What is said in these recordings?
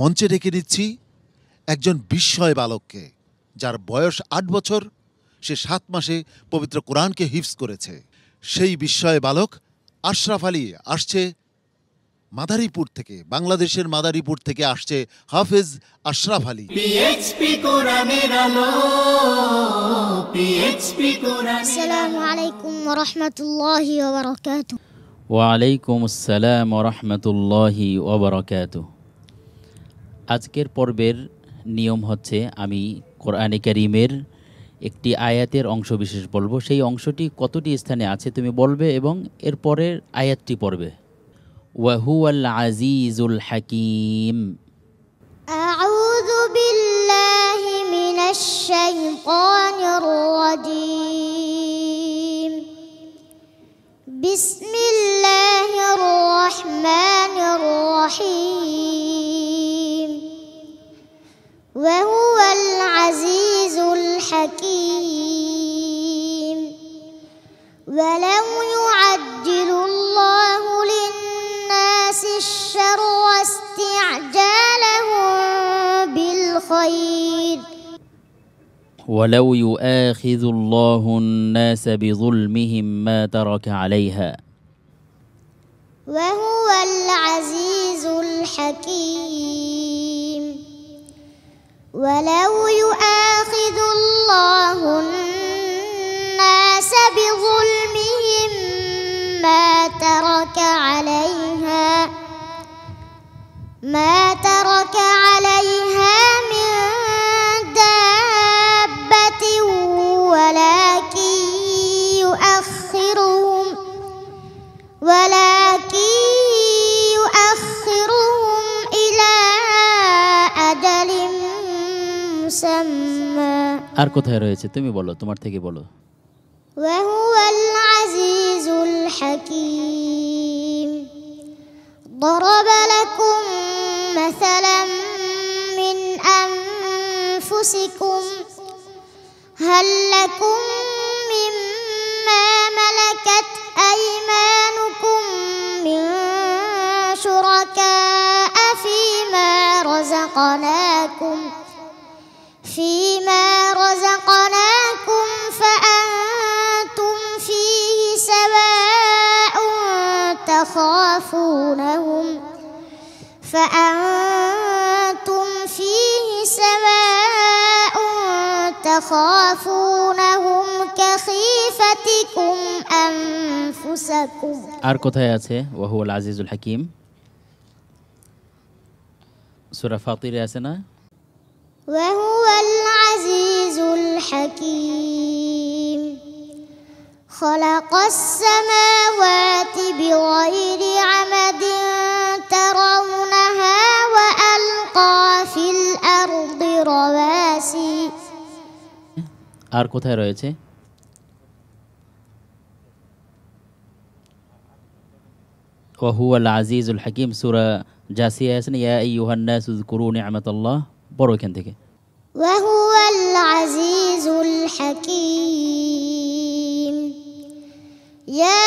মঞ্চে ডেকে দিচ্ছি একজন বিস্ময় বালককে যার বয়স আট বছর সে সাত মাসে পবিত্র কোরআনকে হিফস করেছে সেই বিস্ময় বালক আশরাফ আলী আসছে মাদারীপুর থেকে বাংলাদেশের মাদারীপুর থেকে আসছে হাফেজ আশরাফ আলী ওয়ালাইকুম আসসালাম ওরহমতুল্লাহ ওবরাকাতু আজকের পর্বের নিয়ম হচ্ছে আমি কোরআনে করিমের একটি আয়াতের অংশ বিশেষ বলবো সেই অংশটি কতটি স্থানে আছে তুমি বলবে এবং এর পরের আয়াতটি পড়বে ওয়াহু আল্লাহ আজিজুল হাকিম أعوذ بالله بسم الله الرحمن خير ولو يؤاخذ الله الناس بظلمهم ما ترك عليها وهو العزيز الحكيم ولو يؤاخذ الله আর কোথায় রয়েছে তুমি বলো তোমার থেকে বলো وهو العزيز الحكيم ضرب لكم مثلا من أنفسكم هل لكم مما ملكت أيمانكم من شركاء فيما رزقناكم فيما فأنتم فيه سواء تخافونهم كخيفتكم أنفسكم أركض কোথায় وهو العزيز الحكيم سورة সুরা ياسنا وهو العزيز الحكيم خلق السماوات আর কোথায় রয়েছে ওয়াহুয়াল আজিজুল হাকিম সুরা জাসিয়া আছেন ইয়া ইউহান্নাস উযকুরু নিআমাতাল্লাহ বড় এখান থেকে আজিজুল হাকিম ইয়া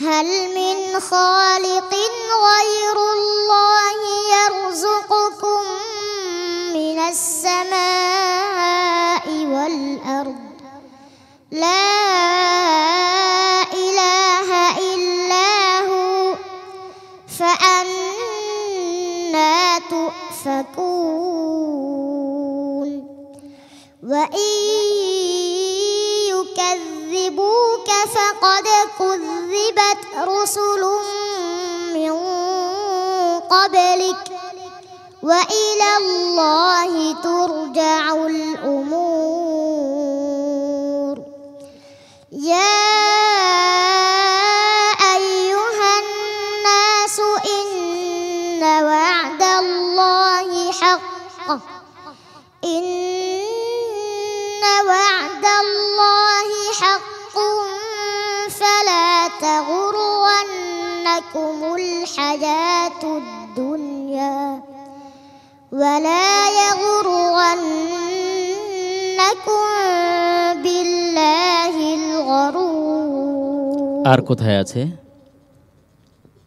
هل من خالق غير الله يرزقكم من السماء والأرض لا إله إلا هو فأنا تؤفكون وإن يكذبوك فقد كذبت رسل من قبلك وإلى الله تأتيكم الحياة الدنيا ولا يغرنكم بالله الغرور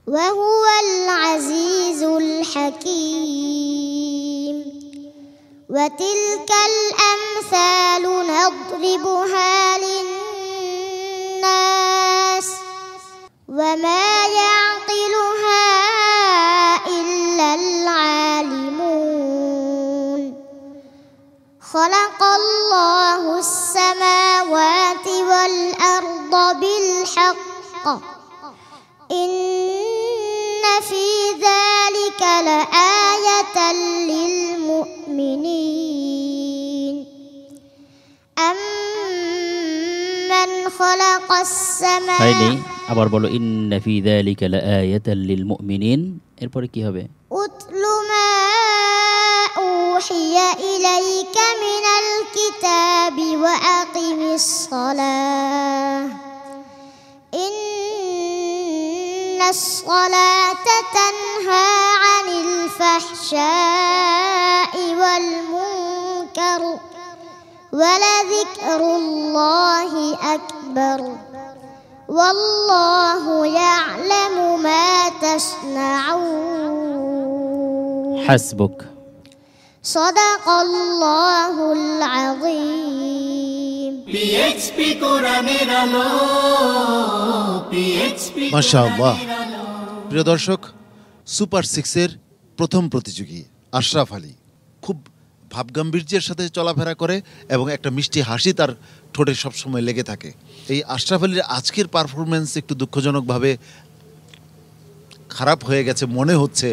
وهو العزيز الحكيم وتلك الأمثال نضربها للناس وما يعقلها إلا العالمون خلق الله السماوات والأرض بالحق إن في ذلك لآية خلق السماء هيني আবার বলো ان في ذلك لايه للمؤمنين এরপর কি হবে اتل ما اوحي اليك من الكتاب واقم الصلاه ان الصلاه تنهى عن الفحشاء والمنكر ولذكر الله اكبر أكبر والله يعلم ما تصنعون حسبك صدق الله العظيم ما شاء الله প্রিয় দর্শক সুপার সিক্সের প্রথম প্রতিযোগী আশরাফ আলী খুব ভাবগাম্ভীর্যের সাথে চলাফেরা করে এবং একটা মিষ্টি হাসি তার ঠোঁটে সবসময় লেগে থাকে এই আশরাফ আলীর আজকের পারফরমেন্স একটু দুঃখজনকভাবে খারাপ হয়ে গেছে মনে হচ্ছে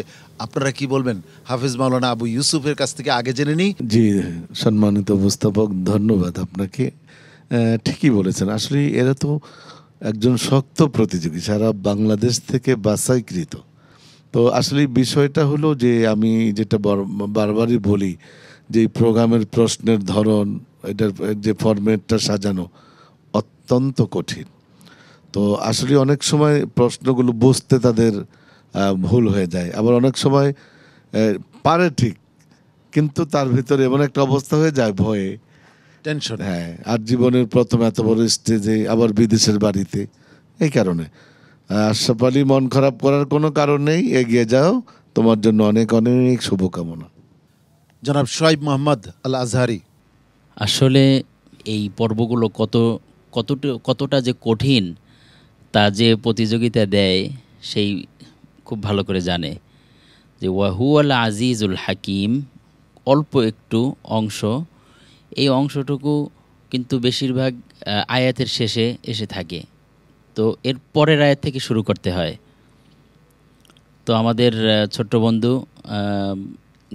আপনারা কি বলবেন হাফিজ মাওলানা আবু ইউসুফের কাছ থেকে আগে জেনে নিই জি সম্মানিত উপস্থাপক ধন্যবাদ আপনাকে ঠিকই বলেছেন আসলে এরা তো একজন শক্ত প্রতিযোগী সারা বাংলাদেশ থেকে বাসাইকৃত তো আসলে বিষয়টা হলো যে আমি যেটা বারবারই বলি যে প্রোগ্রামের প্রশ্নের ধরন এটার যে ফরম্যাটটা সাজানো অত্যন্ত কঠিন তো আসলে অনেক সময় প্রশ্নগুলো বুঝতে তাদের ভুল হয়ে যায় আবার অনেক সময় পারে ঠিক কিন্তু তার ভিতরে এমন একটা অবস্থা হয়ে যায় ভয়ে টেনশন হ্যাঁ আর জীবনের প্রথম এত বড় স্টেজে আবার বিদেশের বাড়িতে এই কারণে আশরাফ আলী মন খারাপ করার কোনো কারণ নেই এগিয়ে যাও তোমার জন্য অনেক অনেক শুভকামনা জনাব শোয়েব মোহাম্মদ আল আজহারি আসলে এই পর্বগুলো কত কতটা কতটা যে কঠিন তা যে প্রতিযোগিতা দেয় সেই খুব ভালো করে জানে যে ওয়াহু আল আজিজুল হাকিম অল্প একটু অংশ এই অংশটুকু কিন্তু বেশিরভাগ আয়াতের শেষে এসে থাকে তো এর পরের আয়াত থেকে শুরু করতে হয় তো আমাদের ছোট্ট বন্ধু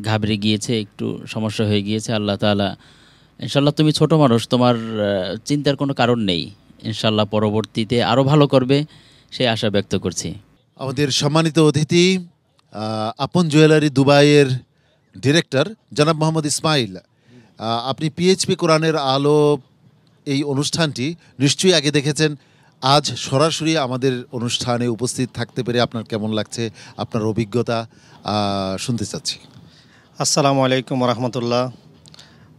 ঘাবড়ে গিয়েছে একটু সমস্যা হয়ে গিয়েছে আল্লাহ তালা ইনশাল্লাহ তুমি ছোট মানুষ তোমার চিন্তার কোনো কারণ নেই ইনশাল্লাহ পরবর্তীতে আরও ভালো করবে সেই আশা ব্যক্ত করছি আমাদের সম্মানিত অতিথি আপন জুয়েলারি দুবাইয়ের ডিরেক্টর জনাব মোহাম্মদ ইসমাইল আপনি পিএইচপি কোরআনের আলো এই অনুষ্ঠানটি নিশ্চয়ই আগে দেখেছেন আজ সরাসরি আমাদের অনুষ্ঠানে উপস্থিত থাকতে পেরে আপনার কেমন লাগছে আপনার অভিজ্ঞতা শুনতে চাচ্ছি আসসালামু আলাইকুম রহমতুল্লাহ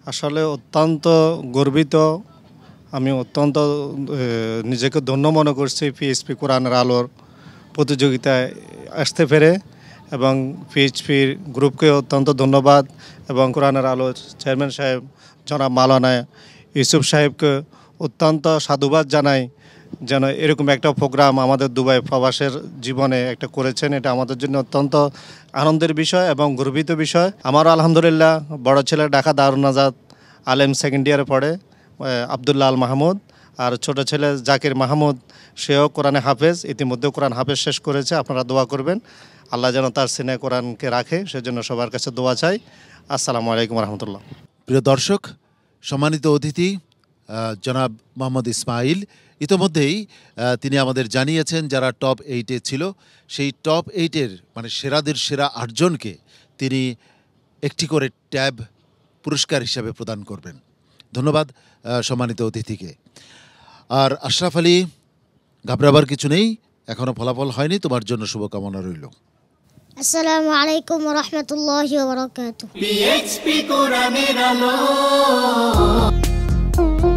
আসলে অত্যন্ত গর্বিত আমি অত্যন্ত নিজেকে ধন্য মনে করছি পিএইচপি কোরআনের আলোর প্রতিযোগিতায় আসতে পেরে এবং পিএইচপির গ্রুপকে অত্যন্ত ধন্যবাদ এবং কোরআনের আলোর চেয়ারম্যান সাহেব জনাব মালানা ইউসুফ সাহেবকে অত্যন্ত সাধুবাদ জানায় যেন এরকম একটা প্রোগ্রাম আমাদের দুবাই প্রবাসের জীবনে একটা করেছেন এটা আমাদের জন্য অত্যন্ত আনন্দের বিষয় এবং গর্বিত বিষয় আমারও আলহামদুলিল্লাহ বড় ছেলে ঢাকা দারুন আজাদ আলেম সেকেন্ড ইয়ারে পড়ে আবদুল্লাহ আল মাহমুদ আর ছোট ছেলে জাকির মাহমুদ সেও কোরআনে হাফেজ ইতিমধ্যে কোরআন হাফেজ শেষ করেছে আপনারা দোয়া করবেন আল্লাহ যেন তার সিনে কোরআনকে রাখে সেজন্য সবার কাছে দোয়া চাই আসসালামু আলাইকুম রহমতুল্লাহ প্রিয় দর্শক সম্মানিত অতিথি জনাব মোহাম্মদ ইসমাইল ইতোমধ্যেই তিনি আমাদের জানিয়েছেন যারা টপ এইটে ছিল সেই টপ এইটের মানে সেরাদের সেরা আটজনকে তিনি একটি করে ট্যাব পুরস্কার হিসাবে প্রদান করবেন ধন্যবাদ সম্মানিত অতিথিকে আর আশরাফ আলী ঘাবড়াবার কিছু নেই এখনও ফলাফল হয়নি তোমার জন্য শুভকামনা রইল আসসালামু আলাইকুম রহমতুল্লাহি ওয়া বারাকাতুহু পিএইচপি কোরআনের আলো